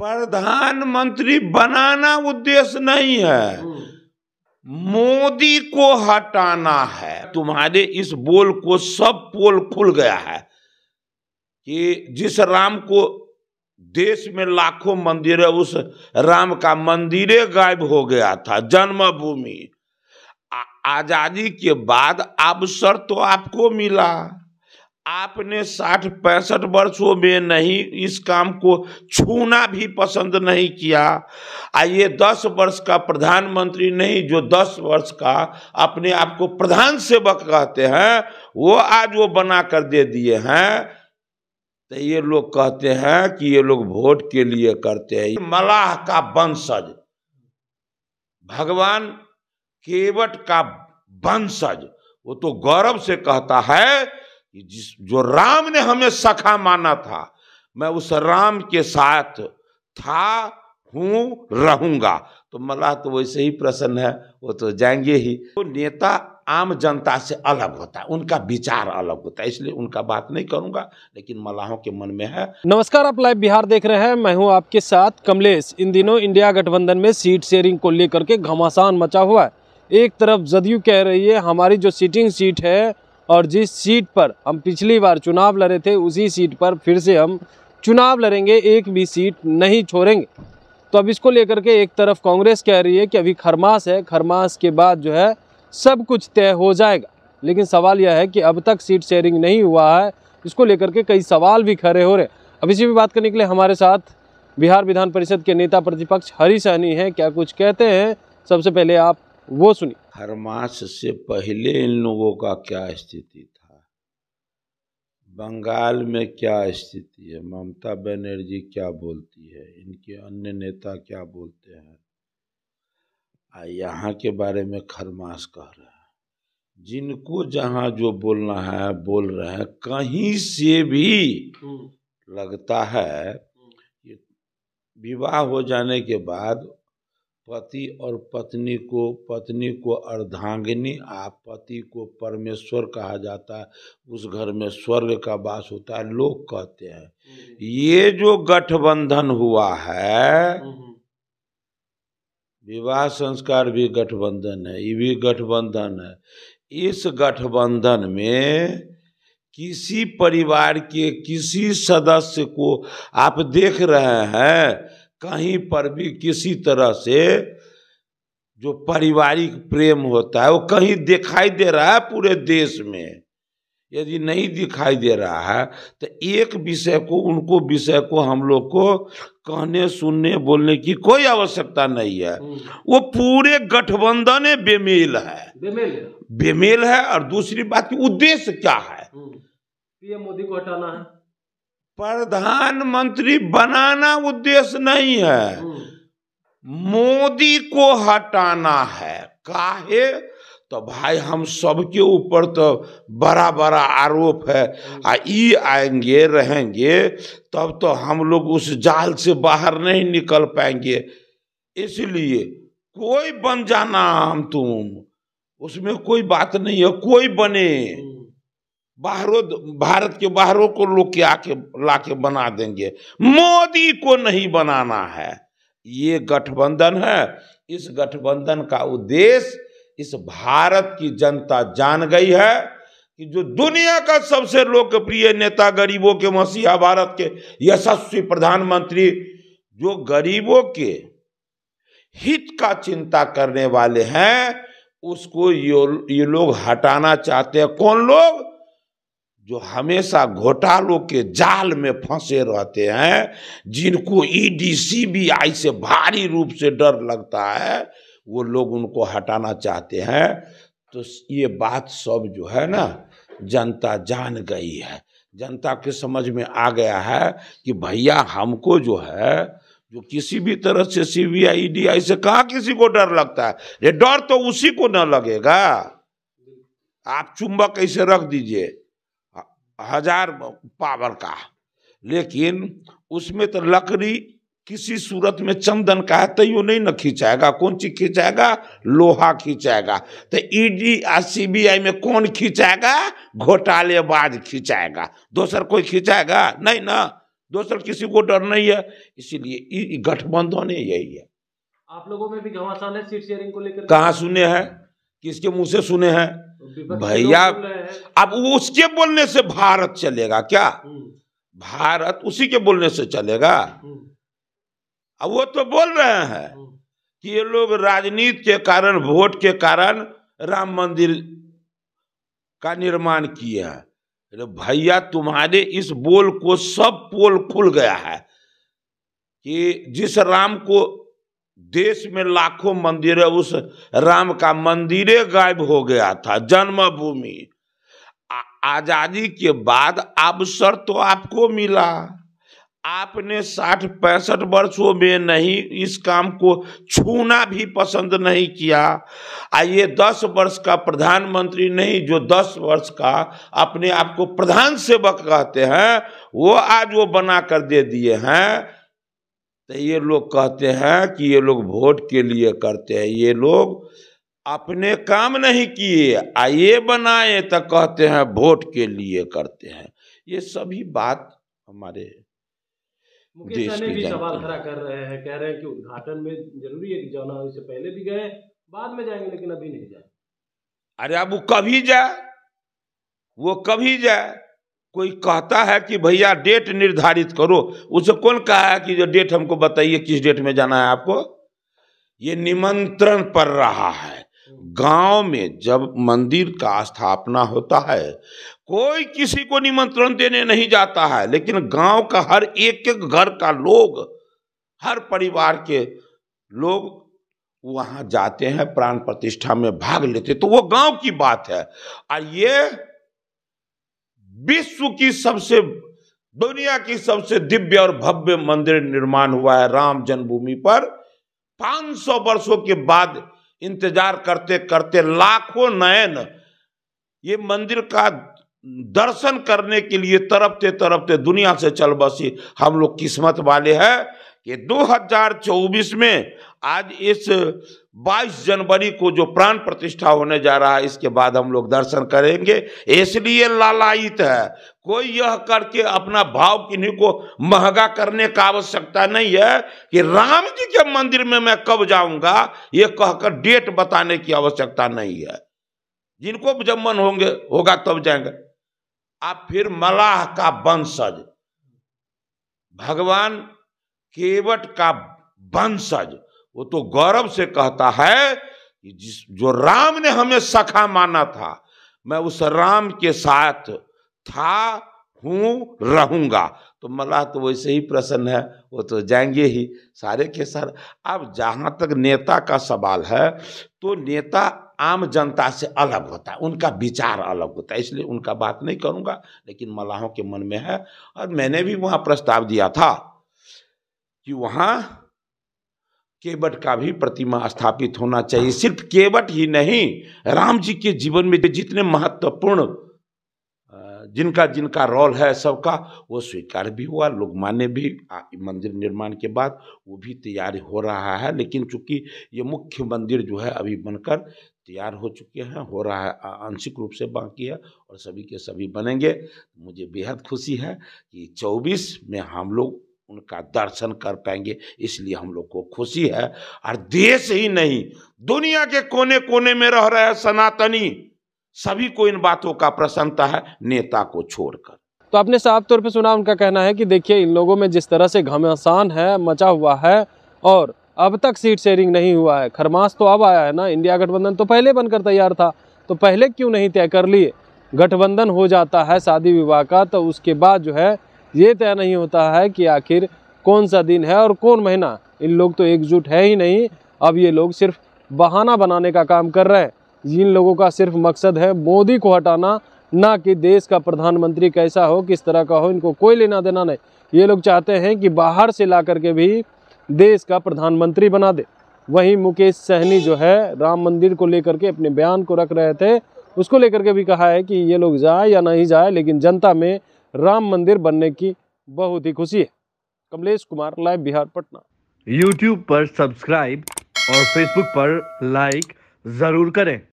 प्रधानमंत्री बनाना उद्देश्य नहीं है हम्म। मोदी को हटाना है तुम्हारे इस बोल को सब पोल खुल गया है कि जिस राम को देश में लाखों मंदिर है उस राम का मंदिर गायब हो गया था जन्मभूमि आजादी के बाद अवसर तो आपको मिला आपने साठ पैंसठ वर्षों में नहीं इस काम को छूना भी पसंद नहीं किया आइए दस वर्ष का प्रधानमंत्री नहीं जो दस वर्ष का अपने आप को प्रधान सेवक कहते हैं वो आज वो बना कर दे दिए हैं तो ये लोग कहते हैं कि ये लोग वोट के लिए करते हैं मलाह का वंशज भगवान केवट का वंशज वो तो गौरव से कहता है जिस जो राम ने हमें सखा माना था मैं उस राम के साथ था हूं रहूंगा तो मल्लाह तो वैसे ही प्रसन्न है वो तो जाएंगे ही तो नेता आम जनता से अलग होता है उनका विचार अलग होता है इसलिए उनका बात नहीं करूंगा लेकिन मलाहों के मन में है नमस्कार आप लाइव बिहार देख रहे हैं मैं हूं आपके साथ कमलेश इन दिनों इंडिया गठबंधन में सीट शेयरिंग को लेकर के घमासान मचा हुआ है एक तरफ जदयू कह रही है हमारी जो सीटिंग सीट है और जिस सीट पर हम पिछली बार चुनाव लड़े थे उसी सीट पर फिर से हम चुनाव लड़ेंगे एक भी सीट नहीं छोड़ेंगे तो अब इसको लेकर के एक तरफ कांग्रेस कह रही है कि अभी खरमास है खरमास के बाद जो है सब कुछ तय हो जाएगा लेकिन सवाल यह है कि अब तक सीट शेयरिंग नहीं हुआ है इसको लेकर के कई सवाल भी खड़े हो रहे अब इसी पर बात करने के लिए हमारे साथ बिहार विधान परिषद के नेता प्रतिपक्ष हरी सहनी हैं क्या कुछ कहते हैं सबसे पहले आप वो सुनिए मास से पहले इन लोगों का क्या स्थिति था बंगाल में क्या स्थिति है ममता बनर्जी क्या बोलती है इनके अन्य नेता क्या बोलते हैं आ यहाँ के बारे में खरमास कह रहे हैं जिनको जहाँ जो बोलना है बोल रहे हैं कहीं से भी हम्म। लगता है हम्म। कि विवाह हो जाने के बाद पति और पत्नी को पत्नी को अर्धांगिनी आ पति को परमेश्वर कहा जाता है उस घर में स्वर्ग का वास होता है लोग कहते हैं हम्म। ये जो गठबंधन हुआ है हम्म। विवाह संस्कार भी गठबंधन है ये भी गठबंधन है इस गठबंधन में किसी परिवार के किसी सदस्य को आप देख रहे हैं कहीं पर भी किसी तरह से जो पारिवारिक प्रेम होता है वो कहीं दिखाई दे रहा है पूरे देश में यदि नहीं दिखाई दे रहा है तो एक विषय को उनको विषय को हम लोग को कहने सुनने बोलने की कोई आवश्यकता नहीं है हम्म। वो पूरे गठबंधन बेमेल है बेमेल है बेमेल है और दूसरी बात उद्देश्य क्या है हम्म। पीएम मोदी को हटाना है प्रधानमंत्री बनाना उद्देश्य नहीं है मोदी को हटाना है काहे तो भाई हम सबके ऊपर तो बड़ा बड़ा आरोप है आ ई आएंगे रहेंगे तब तो हम लोग उस जाल से बाहर नहीं निकल पाएंगे इसलिए कोई बन जाना हम तुम उसमें कोई बात नहीं है कोई बने बाहरों भारत के बाहरों को लोग के आके ला के बना देंगे मोदी को नहीं बनाना है ये गठबंधन है इस गठबंधन का उद्देश्य इस भारत की जनता जान गई है कि जो दुनिया का सबसे लोकप्रिय नेता गरीबों के मसीहा भारत के यशस्वी प्रधानमंत्री जो गरीबों के हित का चिंता करने वाले हैं उसको ये लोग हटाना चाहते हैं कौन लोग जो हमेशा घोटालों के जाल में फंसे रहते हैं जिनको बी e आई से भारी रूप से डर लगता है वो लोग उनको हटाना चाहते हैं तो ये बात सब जो है ना जनता जान गई है जनता के समझ में आ गया है कि भैया हमको जो है जो किसी भी तरह से C B I D I से कहाँ किसी को डर लगता है ये डर तो उसी को न लगेगा आप चुंबक ऐसे रख दीजिए हजार पावर का लेकिन उसमें तो लकड़ी किसी सूरत में चंदन का है तैयो नहीं ना खींचाएगा कौन चीज खींचाएगा लोहा खींचाएगा तो ईडी आ सीबीआई में कौन खींचाएगा घोटालेबाज खींचाएगा दूसर कोई खींचाएगा नहीं ना दूसर किसी को डर नहीं है इसीलिए गठबंधन यही है आप लोगों में भी घमासान है सीट शेयरिंग को लेकर कहाँ सुने हैं किसके मुंह से सुने हैं भैया अब उसके बोलने से भारत चलेगा क्या हम्म। भारत उसी के बोलने से चलेगा हम्म। अब वो तो बोल रहे हैं हम्म। कि ये लोग राजनीति के कारण वोट के कारण राम मंदिर का निर्माण किए हैं अरे भैया तुम्हारे इस बोल को सब पोल खुल गया है कि जिस राम को देश में लाखों मंदिर है उस राम का मंदिर गायब हो गया था जन्मभूमि आजादी के बाद अवसर तो आपको मिला आपने साठ पैंसठ वर्षों में नहीं इस काम को छूना भी पसंद नहीं किया आ ये दस वर्ष का प्रधानमंत्री नहीं जो दस वर्ष का अपने आप को प्रधान सेवक कहते हैं वो आज वो बना कर दे दिए हैं तो ये लोग कहते हैं कि ये लोग वोट के लिए करते हैं ये लोग अपने काम नहीं किए आइए बनाए तो कहते हैं वोट के लिए करते हैं ये सभी बात हमारे मुकेश भी सवाल खड़ा कर रहे हैं कह रहे हैं कि उद्घाटन में जरूरी है कि जाना इससे पहले भी गए बाद में जाएंगे लेकिन अभी नहीं जाए अरे अब वो कभी जाए वो कभी जाए कोई कहता है कि भैया डेट निर्धारित करो उसे कौन कहा है कि जो डेट हमको बताइए किस डेट में जाना है आपको ये निमंत्रण पड़ रहा है गांव में जब मंदिर का स्थापना होता है कोई किसी को निमंत्रण देने नहीं जाता है लेकिन गांव का हर एक एक घर का लोग हर परिवार के लोग वहां जाते हैं प्राण प्रतिष्ठा में भाग लेते तो वो गांव की बात है और ये विश्व की सबसे दुनिया की सबसे दिव्य और भव्य मंदिर निर्माण हुआ है राम जन्मभूमि पर 500 वर्षों के बाद इंतजार करते करते लाखों नयन ये मंदिर का दर्शन करने के लिए तरफते तरफते दुनिया से चल बसी हम लोग किस्मत वाले हैं कि 2024 में आज इस 22 जनवरी को जो प्राण प्रतिष्ठा होने जा रहा है इसके बाद हम लोग दर्शन करेंगे इसलिए लालायित है कोई यह करके अपना भाव किन्हीं को महंगा करने का आवश्यकता नहीं है कि राम जी के मंदिर में मैं कब जाऊंगा ये कहकर डेट बताने की आवश्यकता नहीं है जिनको जब मन होंगे होगा तब जाएंगे आप फिर मलाह का वंशज भगवान केवट का वंशज वो तो गौरव से कहता है जिस जो राम ने हमें सखा माना था मैं उस राम के साथ था हूँ रहूँगा तो मलाह तो वैसे ही प्रसन्न है वो तो जाएंगे ही सारे के सर अब जहाँ तक नेता का सवाल है तो नेता आम जनता से अलग होता है उनका विचार अलग होता है इसलिए उनका बात नहीं करूँगा लेकिन मलाहों के मन में है और मैंने भी वहाँ प्रस्ताव दिया था कि वहाँ केवट का भी प्रतिमा स्थापित होना चाहिए सिर्फ केवट ही नहीं राम जी के जीवन में जितने महत्वपूर्ण जिनका जिनका रोल है सबका वो स्वीकार भी हुआ लोग माने भी मंदिर निर्माण के बाद वो भी तैयार हो रहा है लेकिन चूंकि ये मुख्य मंदिर जो है अभी बनकर तैयार हो चुके हैं हो रहा है आंशिक रूप से बाकी है और सभी के सभी बनेंगे मुझे बेहद खुशी है कि 24 में हम लोग उनका दर्शन कर पाएंगे इसलिए हम लोग को खुशी है और देश ही नहीं दुनिया के कोने कोने में रह रहे सनातनी सभी को इन बातों का प्रसन्नता है नेता को छोड़कर तो आपने साफ तौर पे सुना उनका कहना है कि देखिए इन लोगों में जिस तरह से घमासान है मचा हुआ है और अब तक सीट शेयरिंग नहीं हुआ है खरमास तो अब आया है ना इंडिया गठबंधन तो पहले बनकर तैयार था तो पहले क्यों नहीं तय कर लिए गठबंधन हो जाता है शादी विवाह का तो उसके बाद जो है ये तय नहीं होता है कि आखिर कौन सा दिन है और कौन महीना इन लोग तो एकजुट है ही नहीं अब ये लोग सिर्फ बहाना बनाने का काम कर रहे हैं जिन लोगों का सिर्फ मकसद है मोदी को हटाना ना कि देश का प्रधानमंत्री कैसा हो किस तरह का हो इनको कोई लेना देना नहीं ये लोग चाहते हैं कि बाहर से ला करके भी देश का प्रधानमंत्री बना दे वहीं मुकेश सहनी जो है राम मंदिर को लेकर के अपने बयान को रख रहे थे उसको लेकर के भी कहा है कि ये लोग जाए या नहीं जाए लेकिन जनता में राम मंदिर बनने की बहुत ही खुशी है कमलेश कुमार लाइव बिहार पटना यूट्यूब पर सब्सक्राइब और फेसबुक पर लाइक जरूर करें